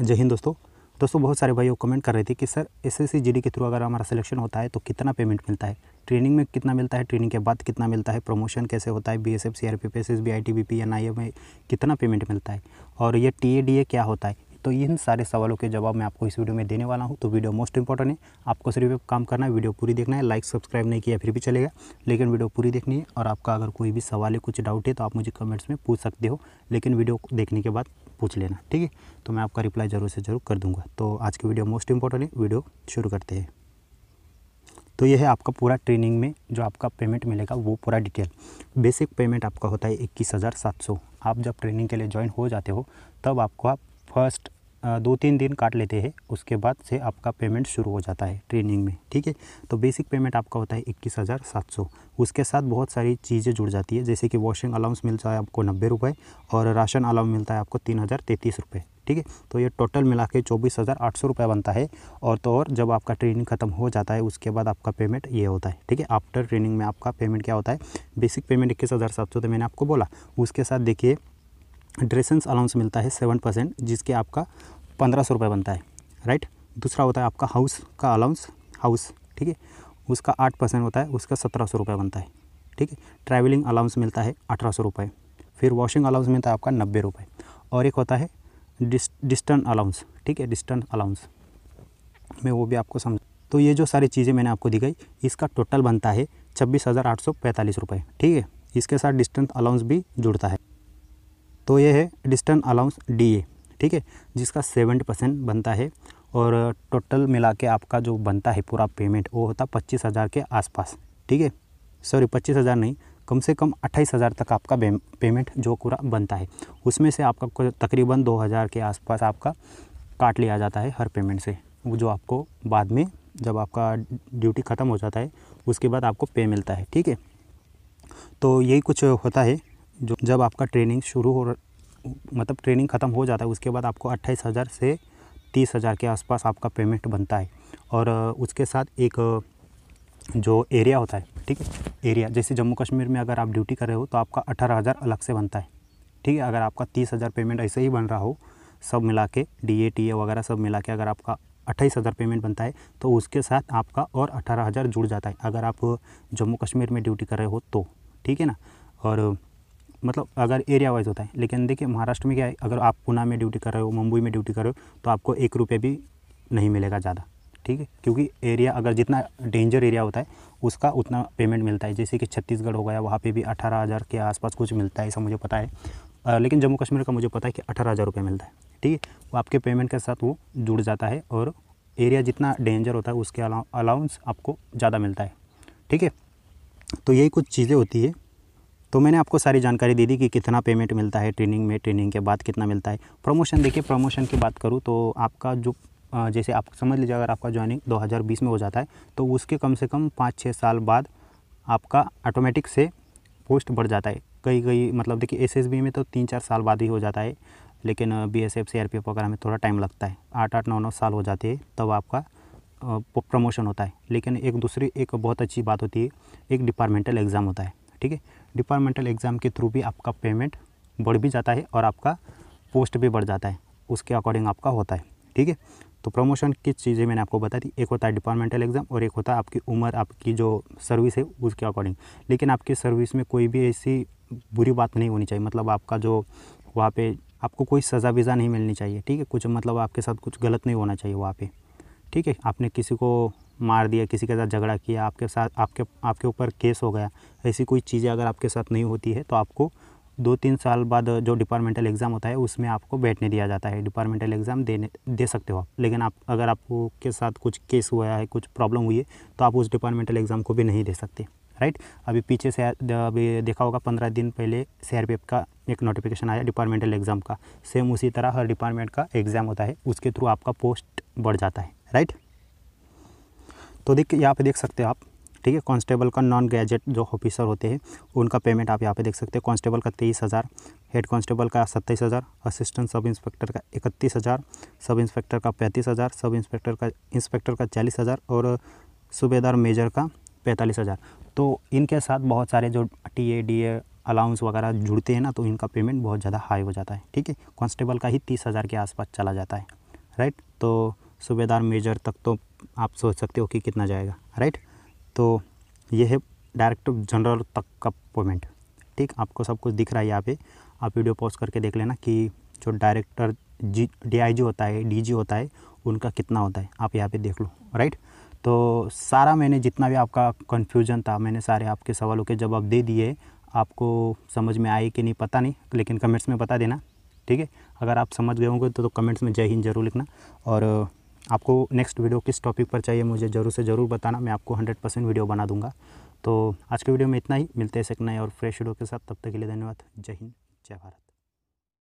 जय हिंद दोस्तों दोस्तों बहुत सारे भाइयों कमेंट कर रहे थे कि सर एस एस के थ्रू अगर हमारा सिलेक्शन होता है तो कितना पेमेंट मिलता है ट्रेनिंग में कितना मिलता है ट्रेनिंग के बाद कितना मिलता है प्रमोशन कैसे होता है B S F C R P P S S B I T B P N I A में कितना पेमेंट मिलता है और ये टी ए डी ए क्या होता है तो इन सारे सवालों के जवाब मैं आपको इस वीडियो में देने वाला हूँ तो वीडियो मोस्ट इंपॉर्टेंट है आपको सिर्फ काम करना है वीडियो पूरी देखना है लाइक सब्सक्राइब नहीं किया फिर भी चलेगा लेकिन वीडियो पूरी देखनी है और आपका अगर कोई भी सवाल है कुछ डाउट है तो आप मुझे कमेंट्स में पूछ सकते हो लेकिन वीडियो देखने के बाद पूछ लेना ठीक है तो मैं आपका रिप्लाई ज़रूर से ज़रूर कर दूंगा तो आज की वीडियो मोस्ट इंपॉर्टेंट है वीडियो शुरू करते हैं तो यह है आपका पूरा ट्रेनिंग में जो आपका पेमेंट मिलेगा वो पूरा डिटेल बेसिक पेमेंट आपका होता है इक्कीस हज़ार सात सौ आप जब ट्रेनिंग के लिए ज्वाइन हो जाते हो तब आपको आप फर्स्ट दो तीन दिन काट लेते हैं उसके बाद से आपका पेमेंट शुरू हो जाता है ट्रेनिंग में ठीक है तो बेसिक पेमेंट आपका होता है इक्कीस हज़ार सात सौ उसके साथ बहुत सारी चीज़ें जुड़ जाती है जैसे कि वॉशिंग अलाउंस मिलता है आपको नब्बे रुपये और राशन अलाउंस मिलता है आपको तीन हज़ार तैंतीस रुपये ठीक है तो ये टोटल मिला के चौबीस हज़ार आठ सौ रुपये बनता है और तो और जब आपका ट्रेनिंग ख़त्म हो जाता है उसके बाद आपका पेमेंट ये होता है ठीक है आफ्टर ट्रेनिंग में आपका पेमेंट क्या होता है बेसिक पेमेंट इक्कीस हज़ार सात सौ तो मैंने आपको बोला उसके साथ देखिए ड्रेसेंस अलाउंस मिलता है सेवन परसेंट जिसके आपका पंद्रह सौ रुपये बनता है राइट दूसरा होता है आपका हाउस का अलाउंस हाउस ठीक है उसका आठ परसेंट होता है उसका सत्रह सौ रुपये बनता है ठीक है ट्रैवलिंग अलाउंस मिलता है अठारह सौ रुपये फिर वॉशिंग अलाउंस मिलता है आपका नब्बे रुपये और एक होता है डिस डिस्टेंट अलाउंस ठीक है डिस्टेंट अलाउंस मैं वो भी आपको समझ तो ये जो सारी चीज़ें मैंने आपको दी गई इसका टोटल बनता है छब्बीस हज़ार आठ सौ पैंतालीस रुपये ठीक है इसके साथ डिस्टेंस अलाउंस भी जुड़ता है तो ये है डिस्टेंस अलाउंस डी ए ठीक है जिसका सेवेंटी परसेंट बनता है और टोटल मिला के आपका जो बनता है पूरा पेमेंट वो होता है पच्चीस हज़ार के आसपास ठीक है सॉरी पच्चीस हज़ार नहीं कम से कम अट्ठाईस हज़ार तक आपका पेमेंट जो पूरा बनता है उसमें से आपका तकरीबन दो हज़ार के आसपास आपका काट लिया जाता है हर पेमेंट से वो जो आपको बाद में जब आपका ड्यूटी ख़त्म हो जाता है उसके बाद आपको पे मिलता है ठीक है तो यही कुछ होता है जो जब आपका ट्रेनिंग शुरू हो मतलब ट्रेनिंग ख़त्म हो जाता है उसके बाद आपको अट्ठाईस हज़ार से तीस हज़ार के आसपास आपका पेमेंट बनता है और उसके साथ एक जो एरिया होता है ठीक है एरिया जैसे जम्मू कश्मीर में अगर आप ड्यूटी कर रहे हो तो आपका अठारह हज़ार अलग से बनता है ठीक है अगर आपका तीस हज़ार पेमेंट ऐसे ही बन रहा हो सब मिला के डी ए टी ए वगैरह सब मिला के अगर आपका अट्ठाईस हज़ार पेमेंट बनता है तो उसके साथ आपका और अठारह हज़ार जुड़ जाता है अगर आप जम्मू कश्मीर में ड्यूटी कर रहे हो तो ठीक है ना और मतलब अगर एरिया वाइज होता है लेकिन देखिए महाराष्ट्र में क्या है अगर आप पुणे में ड्यूटी कर रहे हो मुंबई में ड्यूटी कर रहे हो तो आपको एक रुपये भी नहीं मिलेगा ज़्यादा ठीक है क्योंकि एरिया अगर जितना डेंजर एरिया होता है उसका उतना पेमेंट मिलता है जैसे कि छत्तीसगढ़ हो गया वहाँ पर भी अठारह हज़ार के आसपास कुछ मिलता है ऐसा मुझे पता है लेकिन जम्मू कश्मीर का मुझे पता है कि अठारह हज़ार रुपये मिलता है ठीक है वो आपके पेमेंट के साथ वो जुड़ जाता है और एरिया जितना डेंजर होता है उसके अलाउंस आपको ज़्यादा मिलता है ठीक है तो यही कुछ चीज़ें होती है तो मैंने आपको सारी जानकारी दे दी कि कितना पेमेंट मिलता है ट्रेनिंग में ट्रेनिंग के बाद कितना मिलता है प्रमोशन देखिए प्रमोशन की बात करूँ तो आपका जो जैसे आप समझ लीजिए अगर आपका ज्वाइनिंग 2020 में हो जाता है तो उसके कम से कम पाँच छः साल बाद आपका ऑटोमेटिक से पोस्ट बढ़ जाता है कई कई मतलब देखिए एस में तो तीन चार साल बाद ही हो जाता है लेकिन बी एस एफ वगैरह में थोड़ा टाइम लगता है आठ आठ नौ नौ साल हो जाते हैं तब आपका प्रमोशन होता है लेकिन एक दूसरी एक बहुत अच्छी बात होती है एक डिपार्टमेंटल एग्ज़ाम होता है ठीक है डिपार्टमेंटल एग्ज़ाम के थ्रू भी आपका पेमेंट बढ़ भी जाता है और आपका पोस्ट भी बढ़ जाता है उसके अकॉर्डिंग आपका होता है ठीक है तो प्रमोशन की चीज़ें मैंने आपको बता दी एक होता है डिपार्टमेंटल एग्ज़ाम और एक होता है आपकी उम्र आपकी जो सर्विस है उसके अकॉर्डिंग लेकिन आपकी सर्विस में कोई भी ऐसी बुरी बात नहीं होनी चाहिए मतलब आपका जो वहाँ पे आपको कोई सज़ा वजा नहीं मिलनी चाहिए ठीक है कुछ मतलब आपके साथ कुछ गलत नहीं होना चाहिए वहाँ पर ठीक है आपने किसी को मार दिया किसी के साथ झगड़ा किया आपके साथ आपके आपके ऊपर केस हो गया ऐसी कोई चीज़ें अगर आपके साथ नहीं होती है तो आपको दो तीन साल बाद जो डिपार्टमेंटल एग्ज़ाम होता है उसमें आपको बैठने दिया जाता है डिपार्टमेंटल एग्ज़ाम देने दे सकते हो आप लेकिन आप अगर आपको के साथ कुछ केस हुआ है कुछ प्रॉब्लम हुई है तो आप उस डिपार्टमेंटल एग्ज़ाम को भी नहीं दे सकते राइट अभी पीछे से अभी देखा होगा पंद्रह दिन पहले सी का एक नोटिफिकेशन आया डिपार्टमेंटल एग्ज़ाम का सेम उसी तरह हर डिपार्टमेंट का एग्ज़ाम होता है उसके थ्रू आपका पोस्ट बढ़ जाता है राइट तो देख यहाँ पे देख सकते हो आप ठीक है कांस्टेबल का नॉन गैजेट जो ऑफिसर होते हैं उनका पेमेंट आप यहाँ पे देख सकते हैं कांस्टेबल का तेईस हज़ार हेड कांस्टेबल का सत्ताईस हज़ार असिस्टेंट सब इंस्पेक्टर का इकतीस हज़ार सब इंस्पेक्टर का पैंतीस हज़ार सब इंस्पेक्टर का इंस्पेक्टर का चालीस हज़ार और सूबेदार मेजर का पैंतालीस हज़ार तो इनके साथ बहुत सारे जो T A D A allowance वगैरह जुड़ते हैं ना तो इनका पेमेंट बहुत ज़्यादा हाई हो जाता है ठीक है कांस्टेबल का ही तीस हज़ार के आसपास चला जाता है राइट तो सूबेदार मेजर तक तो आप सोच सकते हो कि कितना जाएगा राइट तो ये है डायरेक्ट जनरल तक का पेमेंट ठीक आपको सब कुछ दिख रहा है यहाँ पे आप वीडियो पॉज करके देख लेना कि जो डायरेक्टर जी डीआईजी होता है डीजी होता है उनका कितना होता है आप यहाँ पे देख लो राइट तो सारा मैंने जितना भी आपका कन्फ्यूजन था मैंने सारे आपके सवालों के जवाब दे दिए आपको समझ में आए कि नहीं पता नहीं लेकिन कमेंट्स में बता देना ठीक है अगर आप समझ गए होंगे तो, तो कमेंट्स में जय हिंद जरूर लिखना और आपको नेक्स्ट वीडियो किस टॉपिक पर चाहिए मुझे ज़रूर से ज़रूर बताना मैं आपको हंड्रेड परसेंट वीडियो बना दूँगा तो आज के वीडियो में इतना ही मिलते हैं सकना है और फ्रेश वीडियो के साथ तब तक के लिए धन्यवाद जय हिंद जय भारत